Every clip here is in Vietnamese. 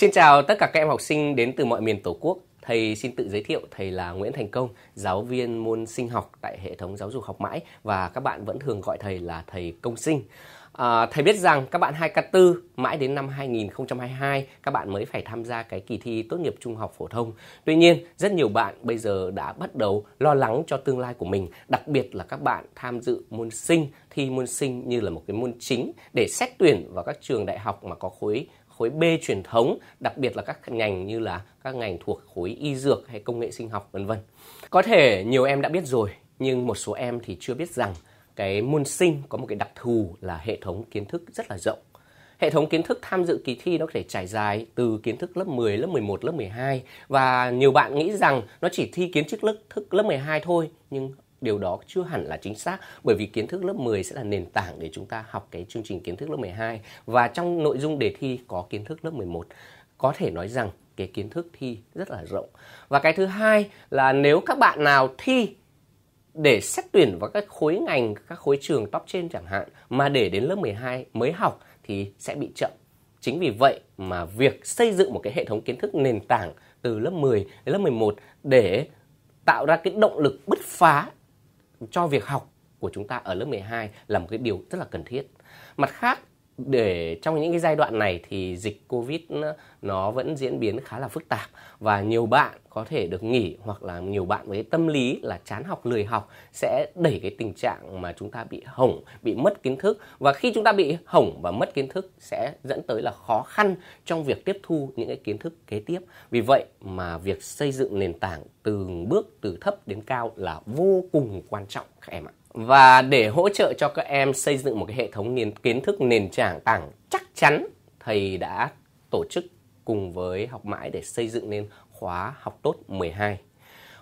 Xin chào tất cả các em học sinh đến từ mọi miền Tổ quốc. Thầy xin tự giới thiệu, thầy là Nguyễn Thành Công, giáo viên môn sinh học tại hệ thống giáo dục học mãi và các bạn vẫn thường gọi thầy là thầy Công Sinh. À, thầy biết rằng các bạn 2K4 mãi đến năm 2022 các bạn mới phải tham gia cái kỳ thi tốt nghiệp trung học phổ thông. Tuy nhiên, rất nhiều bạn bây giờ đã bắt đầu lo lắng cho tương lai của mình, đặc biệt là các bạn tham dự môn sinh, thi môn sinh như là một cái môn chính để xét tuyển vào các trường đại học mà có khối khối B truyền thống, đặc biệt là các ngành như là các ngành thuộc khối y dược hay công nghệ sinh học vân vân. Có thể nhiều em đã biết rồi, nhưng một số em thì chưa biết rằng cái môn sinh có một cái đặc thù là hệ thống kiến thức rất là rộng. Hệ thống kiến thức tham dự kỳ thi nó có thể trải dài từ kiến thức lớp 10, lớp 11, lớp 12 và nhiều bạn nghĩ rằng nó chỉ thi kiến thức lớp thức lớp 12 thôi nhưng điều đó chưa hẳn là chính xác bởi vì kiến thức lớp 10 sẽ là nền tảng để chúng ta học cái chương trình kiến thức lớp 12 và trong nội dung đề thi có kiến thức lớp 11 có thể nói rằng cái kiến thức thi rất là rộng và cái thứ hai là nếu các bạn nào thi để xét tuyển vào các khối ngành các khối trường top trên chẳng hạn mà để đến lớp 12 mới học thì sẽ bị chậm chính vì vậy mà việc xây dựng một cái hệ thống kiến thức nền tảng từ lớp 10 đến lớp 11 để tạo ra cái động lực bứt phá cho việc học của chúng ta ở lớp 12 là một cái điều rất là cần thiết. Mặt khác để trong những cái giai đoạn này thì dịch covid nó vẫn diễn biến khá là phức tạp và nhiều bạn có thể được nghỉ hoặc là nhiều bạn với tâm lý là chán học lười học sẽ đẩy cái tình trạng mà chúng ta bị hỏng bị mất kiến thức và khi chúng ta bị hỏng và mất kiến thức sẽ dẫn tới là khó khăn trong việc tiếp thu những cái kiến thức kế tiếp vì vậy mà việc xây dựng nền tảng từng bước từ thấp đến cao là vô cùng quan trọng các em ạ và để hỗ trợ cho các em xây dựng một cái hệ thống nền, kiến thức nền tảng tảng chắc chắn thầy đã tổ chức cùng với học mãi để xây dựng nên khóa học tốt 12.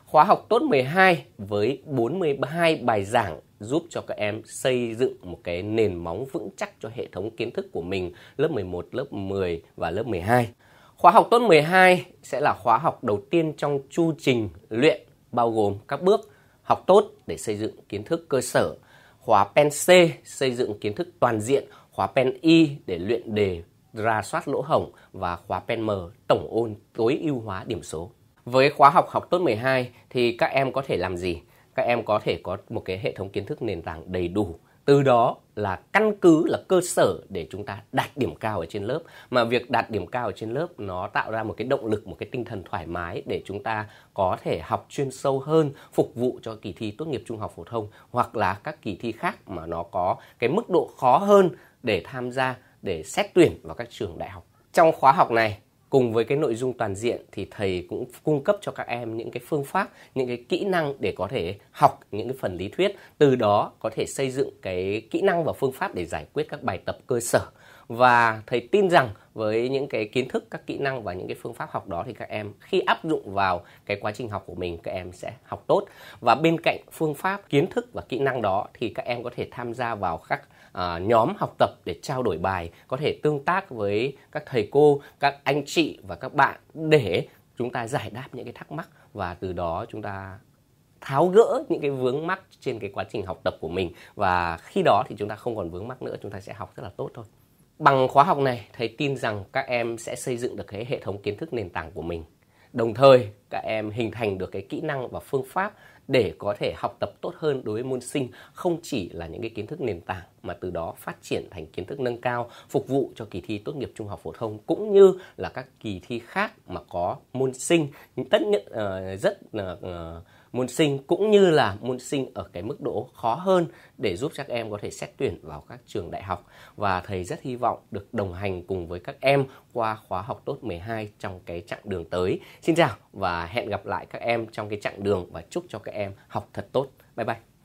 Khóa học tốt 12 với 42 bài giảng giúp cho các em xây dựng một cái nền móng vững chắc cho hệ thống kiến thức của mình lớp 11, lớp 10 và lớp 12. Khóa học tốt 12 sẽ là khóa học đầu tiên trong chu trình luyện bao gồm các bước học tốt để xây dựng kiến thức cơ sở, khóa PEN C xây dựng kiến thức toàn diện, khóa PEN Y để luyện đề ra soát lỗ hổng và khóa PEN M tổng ôn tối ưu hóa điểm số. Với khóa học học tốt 12 thì các em có thể làm gì? Các em có thể có một cái hệ thống kiến thức nền tảng đầy đủ từ đó là căn cứ là cơ sở để chúng ta đạt điểm cao ở trên lớp mà việc đạt điểm cao ở trên lớp nó tạo ra một cái động lực một cái tinh thần thoải mái để chúng ta có thể học chuyên sâu hơn phục vụ cho kỳ thi tốt nghiệp trung học phổ thông hoặc là các kỳ thi khác mà nó có cái mức độ khó hơn để tham gia để xét tuyển vào các trường đại học trong khóa học này cùng với cái nội dung toàn diện thì thầy cũng cung cấp cho các em những cái phương pháp những cái kỹ năng để có thể học những cái phần lý thuyết từ đó có thể xây dựng cái kỹ năng và phương pháp để giải quyết các bài tập cơ sở và thầy tin rằng với những cái kiến thức các kỹ năng và những cái phương pháp học đó thì các em khi áp dụng vào cái quá trình học của mình các em sẽ học tốt và bên cạnh phương pháp kiến thức và kỹ năng đó thì các em có thể tham gia vào các à, nhóm học tập để trao đổi bài có thể tương tác với các thầy cô các anh chị và các bạn để chúng ta giải đáp những cái thắc mắc và từ đó chúng ta tháo gỡ những cái vướng mắc trên cái quá trình học tập của mình và khi đó thì chúng ta không còn vướng mắc nữa chúng ta sẽ học rất là tốt thôi Bằng khóa học này, thầy tin rằng các em sẽ xây dựng được cái hệ thống kiến thức nền tảng của mình. Đồng thời, các em hình thành được cái kỹ năng và phương pháp để có thể học tập tốt hơn đối với môn sinh không chỉ là những cái kiến thức nền tảng mà từ đó phát triển thành kiến thức nâng cao phục vụ cho kỳ thi tốt nghiệp trung học phổ thông cũng như là các kỳ thi khác mà có môn sinh tất nhiên uh, rất uh, môn sinh cũng như là môn sinh ở cái mức độ khó hơn để giúp các em có thể xét tuyển vào các trường đại học và thầy rất hy vọng được đồng hành cùng với các em qua khóa học tốt 12 trong cái chặng đường tới. Xin chào và hẹn gặp lại các em trong cái chặng đường và chúc cho các em học thật tốt. Bye bye.